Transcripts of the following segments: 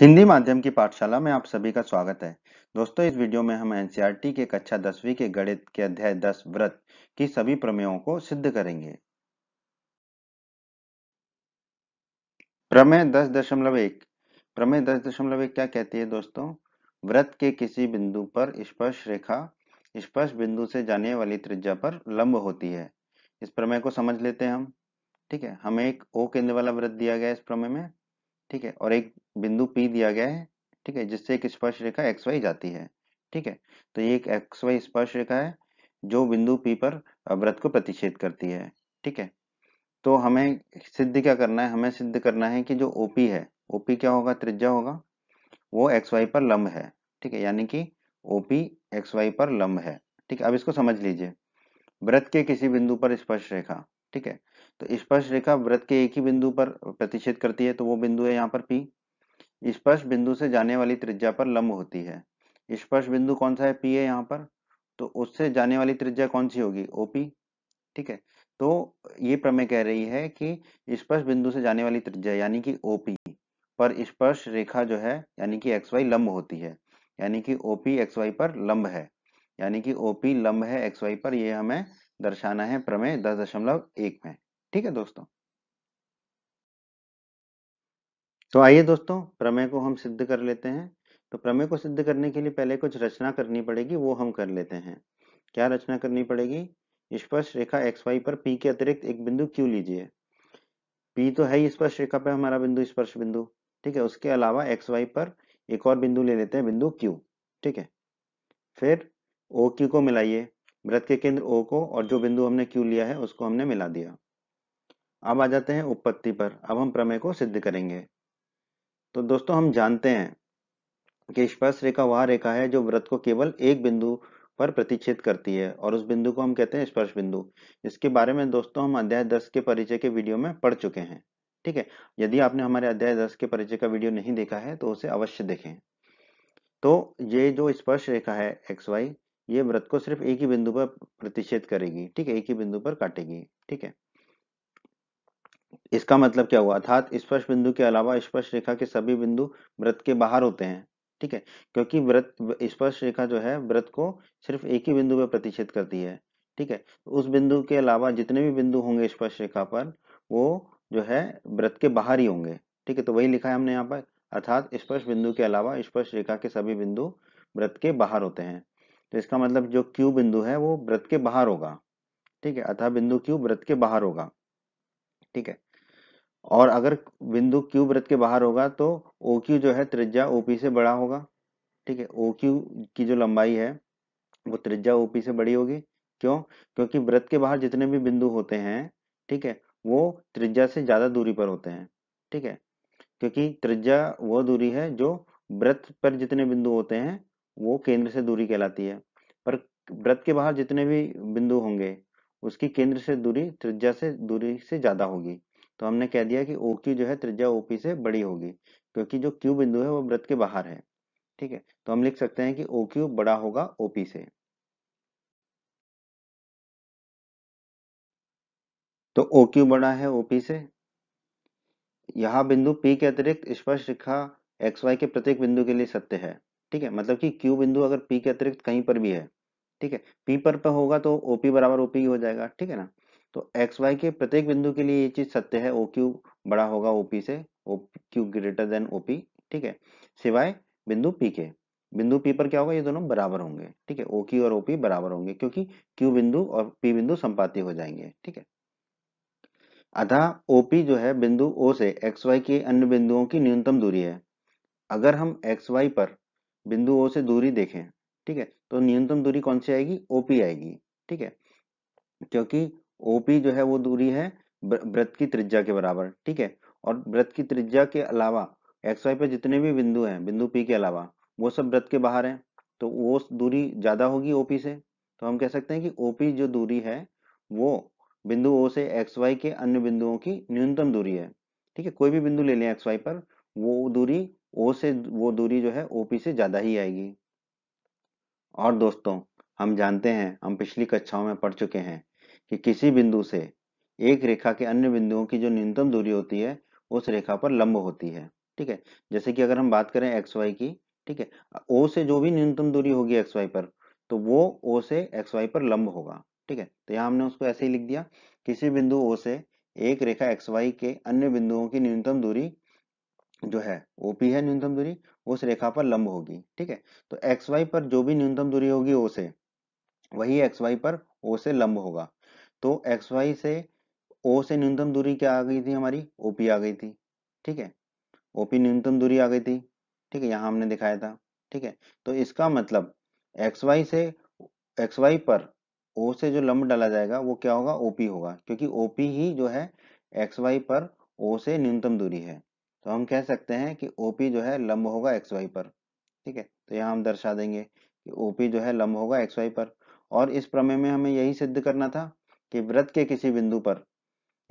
हिंदी माध्यम की पाठशाला में आप सभी का स्वागत है दोस्तों इस वीडियो में हम एनसीईआरटी के कक्षा अच्छा दसवीं के गणित के अध्याय दस व्रत की सभी प्रमेयों को सिद्ध करेंगे प्रमेय दस दशमलव एक प्रमेय दस दशमलव एक क्या कहती है दोस्तों व्रत के किसी बिंदु पर स्पर्श रेखा स्पर्श बिंदु से जाने वाली त्रिज्या पर लंब होती है इस प्रमेय को समझ लेते हैं हम ठीक है हमें एक ओ केंद्र वाला व्रत दिया गया इस प्रमेय में ठीक है और एक बिंदु P दिया गया है ठीक है जिससे एक स्पर्श रेखा एक्स वाई जाती है ठीक है तो ये एक एक्स वाई स्पर्श रेखा है जो बिंदु P पर व्रत को प्रतिच्छेद करती है ठीक है तो हमें सिद्ध क्या करना है हमें सिद्ध करना है कि जो OP है OP क्या होगा त्रिज्या होगा वो एक्स वाई पर लंब है ठीक है यानी कि OP एक्स वाई पर लंब है ठीक है अब इसको समझ लीजिए व्रत के किसी बिंदु पर स्पर्श रेखा ठीक है तो स्पर्श रेखा व्रत के एक ही बिंदु पर प्रतिच्छेद करती है तो वो बिंदु है यहाँ पर पी स्पर्श बिंदु से जाने वाली त्रिज्या पर लंब होती है स्पर्श बिंदु कौन सा है पी है यहाँ पर तो उससे जाने वाली त्रिज्या कौन सी होगी ओपी ठीक है तो ये प्रमेय कह रही है कि स्पर्श बिंदु से जाने वाली त्रिज्या यानी कि ओपी पर स्पर्श रेखा जो है यानी कि एक्स वाई लंब होती है यानी कि ओपी एक्स वाई पर लंब है यानी कि ओपी लंब है एक्स वाई पर ये हमें दर्शाना है प्रमेय दस दशमलव एक में ठीक है दोस्तों तो आइए दोस्तों प्रमेय को हम सिद्ध कर लेते हैं तो प्रमेय को सिद्ध करने के लिए पहले कुछ रचना करनी पड़ेगी वो हम कर लेते हैं क्या रचना करनी पड़ेगी स्पर्श रेखा एक्स वाई पर पी के अतिरिक्त एक बिंदु क्यू लीजिए पी तो है ही स्पर्श रेखा पर हमारा बिंदु स्पर्श बिंदु ठीक है उसके अलावा एक्स वाई पर एक और बिंदु ले लेते हैं बिंदु क्यू ठीक है फिर ओ क्यू को मिलाइए वृत्त के केंद्र ओ को और जो बिंदु हमने क्यू लिया है उसको हमने मिला दिया अब आ जाते हैं उपपत्ति पर अब हम प्रमेय को सिद्ध करेंगे तो दोस्तों हम जानते हैं कि स्पर्श रेखा वह रेखा है जो व्रत को केवल एक बिंदु पर प्रतिच्छेद करती है और उस बिंदु को हम कहते हैं स्पर्श बिंदु इसके बारे में दोस्तों हम अध्याय दस के परिचय के वीडियो में पढ़ चुके हैं ठीक है यदि आपने हमारे अध्याय दस के परिचय का वीडियो नहीं देखा है तो उसे अवश्य देखें तो ये जो स्पर्श रेखा है एक्स वाई ये व्रत को सिर्फ एक ही बिंदु पर प्रतिषेध करेगी ठीक है एक ही बिंदु पर काटेगी ठीक है इसका मतलब क्या हुआ अर्थात स्पर्श बिंदु के अलावा स्पर्श रेखा के सभी बिंदु व्रत के बाहर होते हैं ठीक है क्योंकि व्रत स्पर्श रेखा जो है व्रत को सिर्फ एक ही बिंदु पर प्रतिषेध करती है ठीक है उस बिंदु के अलावा जितने भी बिंदु होंगे स्पर्श रेखा पर वो जो है व्रत के बाहर ही होंगे ठीक है तो वही लिखा है हमने यहाँ पर अर्थात स्पर्श बिंदु के अलावा स्पर्श रेखा के सभी बिंदु व्रत के बाहर होते हैं तो इसका मतलब जो क्यू बिंदु है वो व्रत के बाहर होगा ठीक है अतः बिंदु क्यू व्रत के बाहर होगा ठीक है और अगर बिंदु क्यू व्रत के बाहर होगा तो ओ क्यू जो है त्रिज्या ओपी से बड़ा होगा ठीक है ओ क्यू की जो लंबाई है वो त्रिज्या ओपी से बड़ी होगी क्यों क्योंकि व्रत के बाहर जितने भी बिंदु होते हैं ठीक है वो त्रिज्या से ज्यादा दूरी पर होते हैं ठीक है क्योंकि त्रिज्या वो दूरी है जो व्रत पर जितने बिंदु होते हैं वो केंद्र से दूरी कहलाती है पर वृत्त के बाहर जितने भी बिंदु होंगे उसकी केंद्र से दूरी त्रिज्या से दूरी से ज्यादा होगी तो हमने कह दिया कि ओ की जो है त्रिज्या ओ पी से बड़ी होगी क्योंकि जो क्यू बिंदु है वो वृत्त के बाहर है ठीक है तो हम लिख सकते हैं कि ओ क्यू बड़ा होगा ओ पी से तो ओ क्यू बड़ा है ओ पी से यह बिंदु पी के अतिरिक्त स्पर्श रेखा एक्स वाई के प्रत्येक बिंदु के लिए सत्य है ठीक है मतलब कि क्यू बिंदु अगर पी के अतिरिक्त कहीं पर भी है ठीक है पी पर पर होगा तो ओपी बराबर ओपी हो जाएगा ठीक है ना तो एक्स वाई के प्रत्येक बिंदु के लिए ये चीज सत्य है ओ क्यू बड़ा होगा ओपी से O Q greater than OP ठीक है सिवाय बिंदु पी के बिंदु पी पर क्या होगा ये दोनों बराबर होंगे ठीक है ओ क्यू और ओपी बराबर होंगे क्योंकि क्यू बिंदु और पी बिंदु संपाती हो जाएंगे ठीक है अधा ओपी जो है बिंदु ओ से एक्स वाई के अन्य बिंदुओं की न्यूनतम दूरी है अगर हम एक्स वाई पर बिंदु ओ से दूरी देखें ठीक है तो न्यूनतम दूरी कौन सी आएगी ओपी आएगी ठीक है क्योंकि ओपी जो है वो दूरी है व्रत की त्रिज्या के बराबर ठीक है और व्रत की त्रिज्या के अलावा एक्स वाई पे जितने भी बिंदु हैं बिंदु पी के अलावा वो सब व्रत के बाहर हैं तो वो दूरी ज्यादा होगी ओपी से तो हम कह सकते हैं कि ओपी जो दूरी है वो बिंदु ओ से एक्स वाई के अन्य बिंदुओं की न्यूनतम दूरी है ठीक है कोई भी बिंदु ले लें एक्स वाई पर वो दूरी ओ से वो दूरी जो है ओ पी से ज़्यादा ही आएगी और दोस्तों हम जानते हैं हम पिछली कक्षाओं में पढ़ चुके हैं कि किसी बिंदु से एक रेखा के अन्य बिंदुओं की जो न्यूनतम दूरी होती है उस रेखा पर लंब होती है ठीक है जैसे कि अगर हम बात करें एक्स वाई की ठीक है ओ से जो भी न्यूनतम दूरी होगी एक्स वाई पर तो वो ओ से एक्स वाई पर लंब होगा ठीक है तो यहाँ हमने उसको ऐसे ही लिख दिया किसी बिंदु ओ से एक रेखा एक्स वाई के अन्य बिंदुओं की न्यूनतम दूरी जो है ओपी है न्यूनतम दूरी उस रेखा पर लंब होगी ठीक है तो एक्स वाई पर जो भी न्यूनतम दूरी होगी ओ से वही एक्स वाई पर ओ से लंब होगा तो एक्स वाई से ओ से न्यूनतम दूरी क्या आ गई थी हमारी ओपी आ गई थी ठीक है ओपी न्यूनतम दूरी आ गई थी ठीक है यहाँ हमने दिखाया था ठीक है तो इसका मतलब एक्स वाई से एक्स वाई पर ओ से जो लंब डाला जाएगा वो क्या होगा ओपी होगा क्योंकि ओपी ही जो है एक्स वाई पर ओ से न्यूनतम दूरी है तो हम कह सकते हैं कि ओ पी जो है लंब होगा एक्स वाई पर ठीक है तो यहाँ हम दर्शा देंगे कि ओ पी जो है लंब होगा एक्स वाई पर और इस प्रमेय में हमें यही सिद्ध करना था कि व्रत के किसी बिंदु पर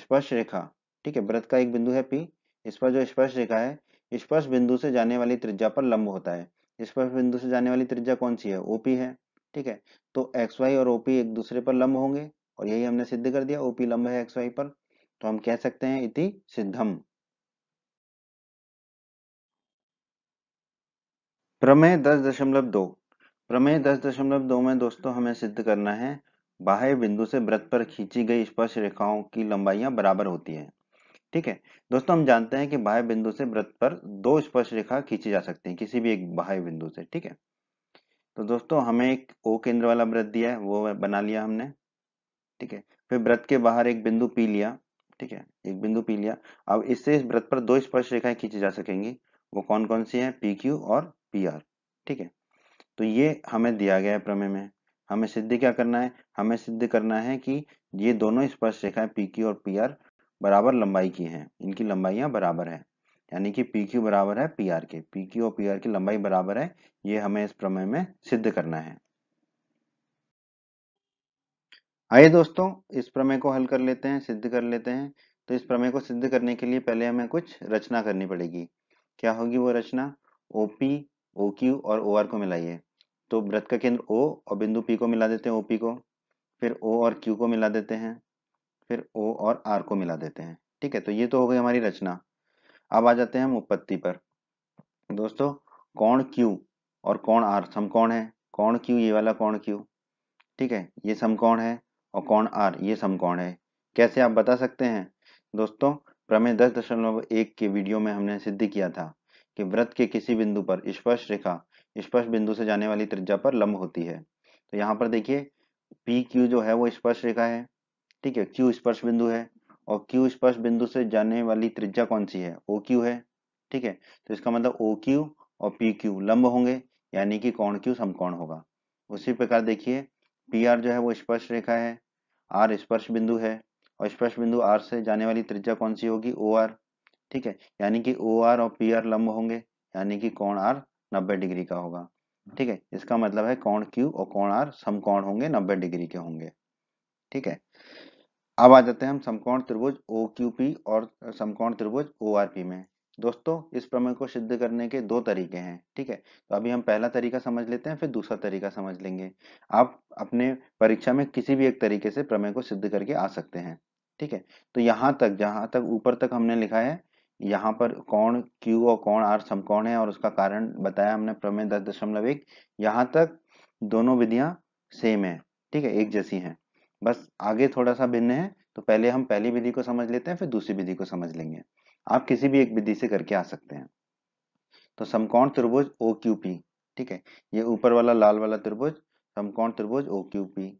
स्पर्श रेखा ठीक है व्रत का एक बिंदु है पी इस पर जो स्पर्श रेखा है स्पर्श बिंदु से जाने वाली त्रिज्या पर लंब होता है स्पर्श बिंदु से जाने वाली त्रिज्या कौन सी है ओपी है ठीक है तो एक्स वाई और ओपी एक दूसरे पर लंब होंगे और यही हमने सिद्ध कर दिया ओपी लंब है एक्स वाई पर तो हम कह सकते हैं इति सिद्धम प्रमेय दस दशमलव दो प्रमेय दस दशमलव दो में दोस्तों हमें सिद्ध करना है बाह्य बिंदु से व्रत पर खींची गई स्पर्श रेखाओं की लंबाइयां बराबर होती है ठीक है दोस्तों हम जानते हैं कि बाह्य बिंदु से व्रत पर दो स्पर्श रेखा खींची जा सकती है किसी भी एक बाह्य बिंदु से ठीक है तो दोस्तों हमें एक ओ केंद्र वाला व्रत दिया है वो बना लिया हमने ठीक है फिर व्रत के बाहर एक बिंदु पी लिया ठीक है एक बिंदु पी लिया अब इससे इस व्रत पर दो स्पर्श रेखाएं खींची जा सकेंगी वो कौन कौन सी है पी क्यू और पी आर ठीक है तो ये हमें दिया गया है प्रमेय में हमें सिद्ध क्या करना है हमें सिद्ध करना है कि ये दोनों स्पर्श रेखाएं पी क्यू और पी आर बराबर लंबाई की हैं इनकी लंबाइयां बराबर है यानी कि पी क्यू बराबर है पी आर के पी क्यू और पी आर की लंबाई बराबर है ये हमें इस प्रमेय में सिद्ध करना है आइए दोस्तों इस प्रमेय को हल कर लेते हैं सिद्ध कर लेते हैं तो इस प्रमेय को सिद्ध करने के लिए पहले हमें कुछ रचना करनी पड़ेगी क्या होगी वो रचना ओपी ओ क्यू और ओ आर को मिलाइए तो व्रत का केंद्र ओ और बिंदु पी को मिला देते हैं ओ पी को फिर ओ और क्यू को मिला देते हैं फिर ओ और आर को मिला देते हैं ठीक है तो ये तो हो गई हमारी रचना अब आ जाते हैं हम उत्पत्ति पर दोस्तों कौन क्यू और कौन आर समकोण है कौन क्यू ये वाला कौन क्यू ठीक है ये समकोण है और कौन आर ये समकोण है कैसे आप बता सकते हैं दोस्तों प्रमेय दस दशमलव एक के वीडियो में हमने सिद्ध किया था कि व्रत के किसी बिंदु पर स्पर्श रेखा स्पर्श बिंदु से जाने वाली त्रिज्या पर लंब होती है तो यहाँ पर देखिए पी क्यू जो है वो स्पर्श रेखा है ठीक है क्यू स्पर्श बिंदु है और क्यू स्पर्श बिंदु से जाने वाली त्रिज्या कौन सी है ओ क्यू है ठीक है तो इसका मतलब ओ क्यू और पी क्यू लंब होंगे यानी कि कौन क्यू समकोण होगा उसी प्रकार देखिए पी आर जो है वो स्पर्श रेखा है आर स्पर्श बिंदु है और स्पर्श बिंदु आर से जाने वाली त्रिज्या कौन सी होगी ओ आर ठीक है यानी कि ओ आर और पी आर लंब होंगे यानी कि कौन आर 90 डिग्री का होगा हाँ। ठीक है इसका मतलब है कौन क्यू और कौन आर समकोण होंगे 90 डिग्री के होंगे ठीक है अब आ जाते हैं हम समकोण त्रिभुज ओ क्यू पी और समकोण त्रिभुज ओ आर पी में दोस्तों इस प्रमेय को सिद्ध करने के दो तरीके हैं ठीक है तो अभी हम पहला तरीका समझ लेते हैं फिर दूसरा तरीका समझ लेंगे आप अपने परीक्षा में किसी भी एक तरीके से प्रमेय को सिद्ध करके आ सकते हैं ठीक है तो यहाँ तक जहाँ तक ऊपर तक हमने लिखा है यहाँ पर कौन Q और कौन R समकोण है और उसका कारण बताया हमने प्रमेय दस दशमलव एक यहाँ तक दोनों विधियाँ सेम है ठीक है एक जैसी हैं बस आगे थोड़ा सा भिन्न है तो पहले हम पहली विधि को समझ लेते हैं फिर दूसरी विधि को समझ लेंगे आप किसी भी एक विधि से करके आ सकते हैं तो समकोण त्रिभुज ओ क्यू पी ठीक है ये ऊपर वाला लाल वाला त्रिभुज समकोण त्रिभुज ओ क्यू पी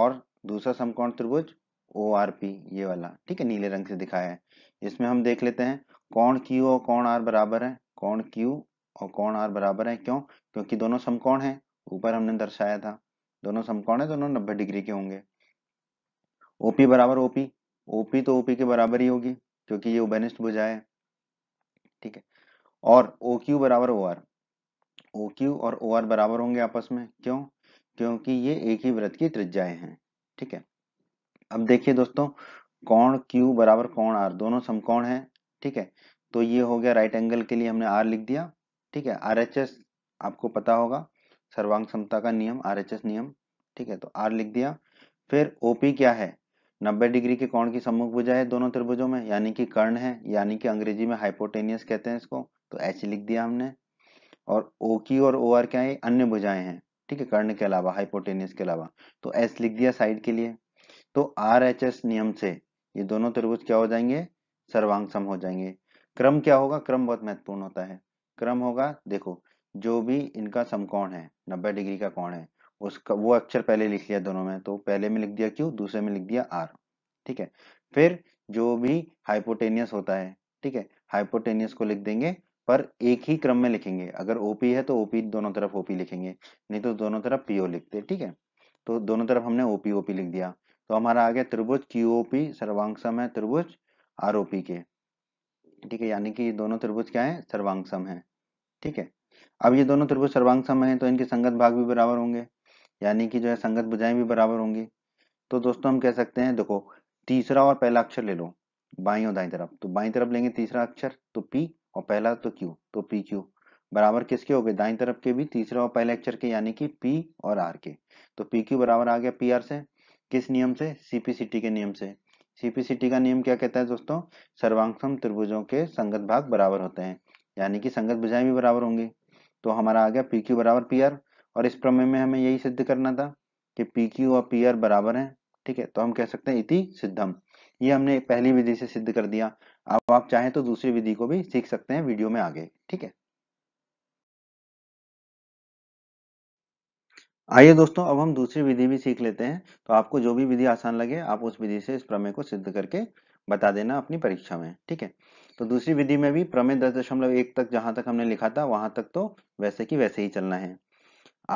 और दूसरा समकोण त्रिभुज ओ आर पी ये वाला ठीक है नीले रंग से दिखाया है इसमें हम देख लेते हैं कौन क्यू और कौन आर बराबर है कौन क्यू और कौन आर बराबर है क्यों क्योंकि दोनों समकोण हैं ऊपर हमने दर्शाया था दोनों समकोण है दोनों नब्बे डिग्री के होंगे ओपी बराबर ओपी ओपी तो ओपी के बराबर ही होगी क्योंकि ये उबेनिस्ट भुजा है ठीक है और ओ क्यू बराबर ओ आर ओ क्यू और ओ आर बराबर होंगे आपस में क्यों क्योंकि ये एक ही व्रत की त्रिज्याएं हैं ठीक है अब देखिए दोस्तों कौन क्यू बराबर कौन आर दोनों समकोण है ठीक है तो ये हो गया राइट एंगल के लिए हमने आर लिख दिया ठीक है आर एच एस आपको पता होगा सर्वांग समता का नियम आर एच एस नियम ठीक है तो आर लिख दिया फिर ओपी क्या है 90 डिग्री के कोण की सम्मुख भुजा है दोनों त्रिभुजों में यानी कि कर्ण है यानी कि अंग्रेजी में हाइपोटेनियस कहते हैं इसको तो एच लिख दिया हमने और ओ की और ओ आर क्या है अन्य भुजाएं हैं ठीक है कर्ण के अलावा हाइपोटेनियस के अलावा तो एस लिख दिया साइड के लिए तो आर एच एस नियम से ये दोनों त्रिभुज क्या हो जाएंगे सर्वांग सम हो जाएंगे क्रम क्या होगा क्रम बहुत महत्वपूर्ण होता है क्रम होगा देखो जो भी इनका समकोण है नब्बे डिग्री का कोण है उसका वो अक्षर पहले लिख लिया दोनों में तो पहले में लिख दिया क्यू दूसरे में लिख दिया आर ठीक है फिर जो भी हाइपोटेनियस होता है ठीक है हाइपोटेनियस को लिख देंगे पर एक ही क्रम में लिखेंगे अगर ओपी है तो ओपी दोनों तरफ ओपी लिखेंगे नहीं तो दोनों तरफ पीओ लिखते ठीक है तो दोनों तरफ हमने ओपी ओपी लिख दिया तो हमारा आ गया त्रिभुज क्यूओपी सर्वांग सम है त्रिभुज आरओपी के ठीक है यानी कि ये दोनों त्रिभुज क्या है सर्वांग सम है ठीक है अब ये दोनों त्रिभुज सर्वांग सम है तो इनके संगत भाग भी बराबर होंगे यानी कि जो है संगत भुजाएं भी बराबर होंगी तो दोस्तों हम कह सकते हैं देखो तीसरा और पहला अक्षर ले लो बाई और दाई तरफ तो बाई तरफ लेंगे तीसरा अक्षर तो पी और पहला तो क्यू तो पी क्यू बराबर किसके हो गए दाई तरफ के भी तीसरा और पहले अक्षर के यानी कि पी और आर के तो पी क्यू बराबर आ गया पी आर से किस नियम से सीपीसीटी के नियम से सीपीसीटी का नियम क्या कहता है दोस्तों सर्वांगसम त्रिभुजों के संगत भाग बराबर होते हैं यानी कि संगत भुजाएं भी बराबर होंगी तो हमारा आ गया पी क्यू बराबर पी आर और इस प्रमेय में हमें यही सिद्ध करना था कि पी क्यू और पी आर बराबर है ठीक है तो हम कह सकते हैं इति सिद्धम ये हमने पहली विधि से सिद्ध कर दिया अब आप चाहें तो दूसरी विधि को भी सीख सकते हैं वीडियो में आगे ठीक है आइए दोस्तों अब हम दूसरी विधि भी सीख लेते हैं तो आपको जो भी विधि आसान लगे आप उस विधि से इस प्रमेय को सिद्ध करके बता देना अपनी परीक्षा में ठीक है तो दूसरी विधि में भी प्रमेय दस दशमलव एक तक जहां तक हमने लिखा था वहां तक तो वैसे की वैसे ही चलना है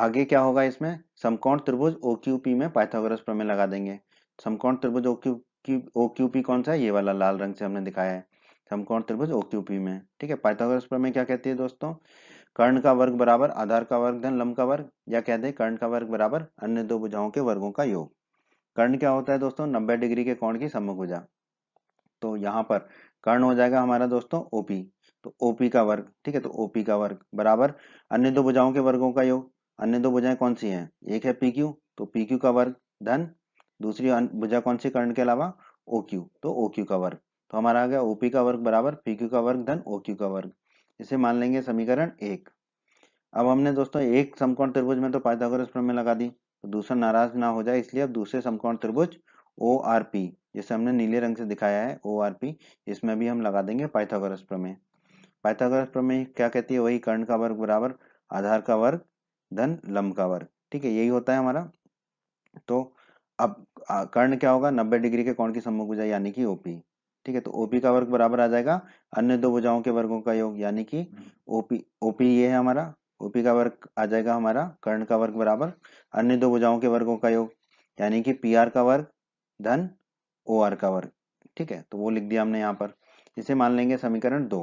आगे क्या होगा इसमें समकोण त्रिभुज ओ में पाइथागोरस प्रमेय लगा देंगे समकोण त्रिभुज ओ क्यू कौन सा है ये वाला लाल रंग से हमने दिखाया है समकोण त्रिभुज ओ में ठीक है पाइथागोरस प्रमेय क्या कहती है दोस्तों कर्ण का वर्ग बराबर आधार का वर्ग धन लंब का वर्ग या कहते दें कर्ण का वर्ग बराबर अन्य दो भुजाओं के वर्गों का योग कर्ण क्या होता है दोस्तों नब्बे डिग्री के कोण की सम्मुख भुजा तो यहाँ पर कर्ण हो जाएगा हमारा दोस्तों ओपी तो ओपी का वर्ग ठीक है तो ओपी का वर्ग बराबर अन्य दो भुजाओं के वर्गों का योग अन्य दो भुजाएं कौन सी हैं एक है पी क्यू तो पी क्यू का वर्ग धन दूसरी भुजा कौन सी कर्ण के अलावा ओ क्यू तो ओ क्यू का वर्ग तो हमारा आ गया ओपी का वर्ग बराबर पी क्यू का वर्ग धन ओ क्यू का वर्ग इसे मान लेंगे समीकरण एक अब हमने दोस्तों एक समकोण त्रिभुज में तो पाइथागोरस प्रमेय लगा दी तो दूसरा नाराज ना हो जाए इसलिए अब दूसरे समकोण त्रिभुज ओ आर पी जिसे हमने नीले रंग से दिखाया है ओ आर पी इसमें भी हम लगा देंगे पाइथागोरस प्रमेय पाइथागोरस प्रमेय क्या कहती है वही कर्ण का वर्ग बराबर आधार का वर्ग धन लंब का वर्ग ठीक है यही होता है हमारा तो अब कर्ण क्या होगा नब्बे डिग्री के कोण की सम्मुख भुजा यानी कि ओपी ठीक है तो ओपी का वर्ग बराबर आ जाएगा अन्य दो भुजाओं के वर्गों का योग यानी कि ओपी हम्म। ओपी ये है हमारा ओपी का वर्ग आ जाएगा हमारा कर्ण का वर्ग बराबर अन्य दो भुजाओं के वर्गों का योग यानी कि पी का वर्ग धन ओ का वर्ग ठीक है तो वो लिख दिया हमने यहाँ पर इसे मान लेंगे समीकरण दो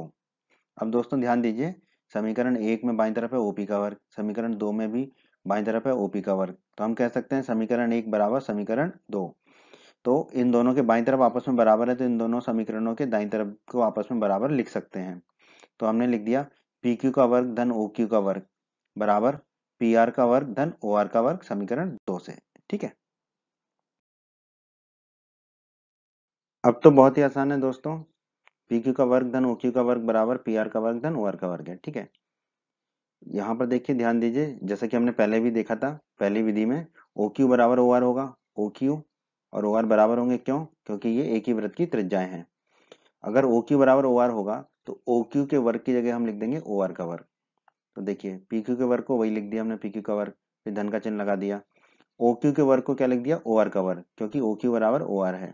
अब दोस्तों ध्यान दीजिए समीकरण एक में बाई तरफ है ओपी का वर्ग समीकरण दो में भी बाई तरफ है ओपी का वर्ग तो हम कह सकते हैं समीकरण एक बराबर समीकरण दो तो इन दोनों के बाई तरफ आपस में बराबर है तो इन दोनों समीकरणों के दाई तरफ को आपस में बराबर लिख सकते हैं तो हमने लिख दिया पी क्यू का वर्ग धन ओ क्यू का वर्ग बराबर पी आर का वर्ग धन ओ आर का वर्ग समीकरण दो से ठीक है अब तो बहुत ही आसान है दोस्तों पी क्यू का वर्ग धन ओ क्यू का वर्ग बराबर पी आर का वर्ग धन ओ आर का वर्ग है ठीक है यहाँ पर देखिए ध्यान दीजिए जैसा कि हमने पहले भी देखा था पहली विधि में ओ क्यू बराबर ओ आर होगा ओ क्यू और ओ आर बराबर होंगे क्यों क्योंकि ये एक ही वृत्त की त्रिज्याएं हैं अगर ओ क्यू बराबर ओ आर होगा तो ओ क्यू के वर्ग की जगह हम लिख देंगे ओ आर का वर्ग तो देखिए पी क्यू के वर्ग को वही लिख दिया हमने पी क्यू का वर्ग फिर धन का चिन्ह लगा दिया ओ क्यू के वर्ग को क्या लिख दिया ओ आर का वर्ग क्योंकि ओ क्यू बराबर ओ आर है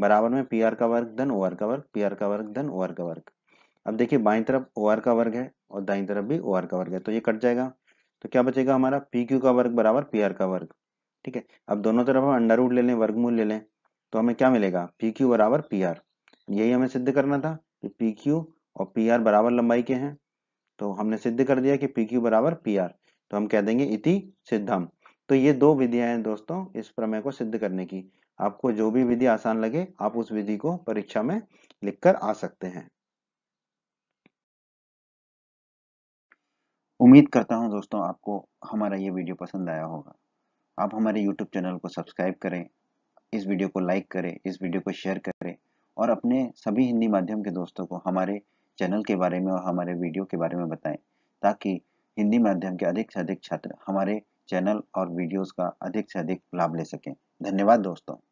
बराबर में पी आर का वर्ग धन ओ आर का वर्ग पी आर का वर्ग धन ओ का वर्ग अब देखिए बाई तरफ ओ आर का वर्ग है और दाई तरफ भी ओ आर का वर्ग है तो ये कट जाएगा तो क्या बचेगा हमारा पी क्यू का वर्ग बराबर पी का वर्ग ठीक है अब दोनों तरफ हम अंडर रूट ले लें वर्गमूल ले लें तो हमें क्या मिलेगा पी क्यू बराबर पी आर यही हमें सिद्ध करना था कि पी क्यू और पी आर बराबर लंबाई के हैं तो हमने सिद्ध कर दिया कि पी क्यू बराबर पी आर तो हम कह देंगे इति सिद्धम तो ये दो विधियां हैं दोस्तों इस प्रमेय को सिद्ध करने की आपको जो भी विधि आसान लगे आप उस विधि को परीक्षा में लिखकर आ सकते हैं उम्मीद करता हूं दोस्तों आपको हमारा ये वीडियो पसंद आया होगा आप हमारे यूट्यूब चैनल को सब्सक्राइब करें इस वीडियो को लाइक करें इस वीडियो को शेयर करें और अपने सभी हिंदी माध्यम के दोस्तों को हमारे चैनल के बारे में और हमारे वीडियो के बारे में बताएं ताकि हिंदी माध्यम के अधिक से अधिक छात्र हमारे चैनल और वीडियोस का अधिक से अधिक लाभ ले सकें धन्यवाद दोस्तों